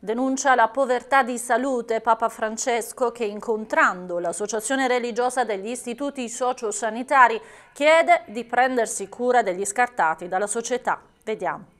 Denuncia la povertà di salute Papa Francesco che incontrando l'associazione religiosa degli istituti sociosanitari chiede di prendersi cura degli scartati dalla società. Vediamo.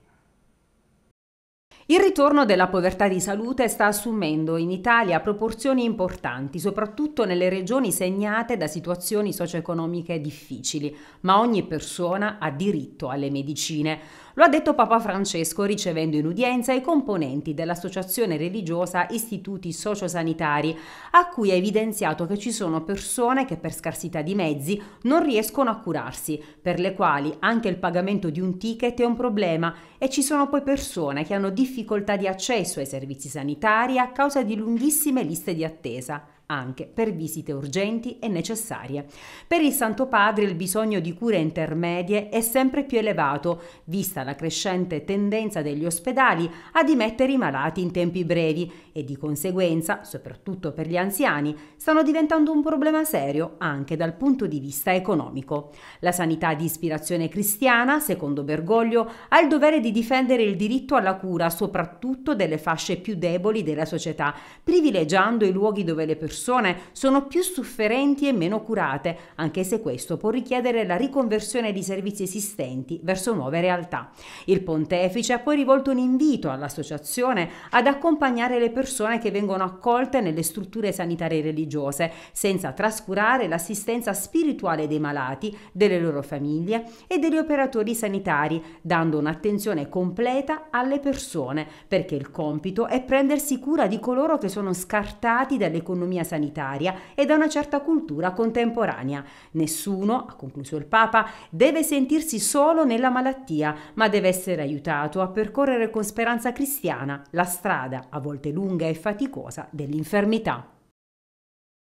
Il ritorno della povertà di salute sta assumendo in Italia proporzioni importanti, soprattutto nelle regioni segnate da situazioni socio-economiche difficili, ma ogni persona ha diritto alle medicine. Lo ha detto Papa Francesco ricevendo in udienza i componenti dell'associazione religiosa Istituti Sociosanitari, a cui ha evidenziato che ci sono persone che per scarsità di mezzi non riescono a curarsi, per le quali anche il pagamento di un ticket è un problema e ci sono poi persone che hanno difficoltà di accesso ai servizi sanitari a causa di lunghissime liste di attesa anche per visite urgenti e necessarie. Per il Santo Padre il bisogno di cure intermedie è sempre più elevato, vista la crescente tendenza degli ospedali a dimettere i malati in tempi brevi e di conseguenza, soprattutto per gli anziani, stanno diventando un problema serio anche dal punto di vista economico. La sanità di ispirazione cristiana, secondo Bergoglio, ha il dovere di difendere il diritto alla cura soprattutto delle fasce più deboli della società, privilegiando i luoghi dove le persone persone sono più sofferenti e meno curate, anche se questo può richiedere la riconversione di servizi esistenti verso nuove realtà. Il pontefice ha poi rivolto un invito all'associazione ad accompagnare le persone che vengono accolte nelle strutture sanitarie religiose, senza trascurare l'assistenza spirituale dei malati, delle loro famiglie e degli operatori sanitari, dando un'attenzione completa alle persone, perché il compito è prendersi cura di coloro che sono scartati dall'economia sanitaria e da una certa cultura contemporanea. Nessuno, ha concluso il Papa, deve sentirsi solo nella malattia, ma deve essere aiutato a percorrere con speranza cristiana la strada, a volte lunga e faticosa, dell'infermità.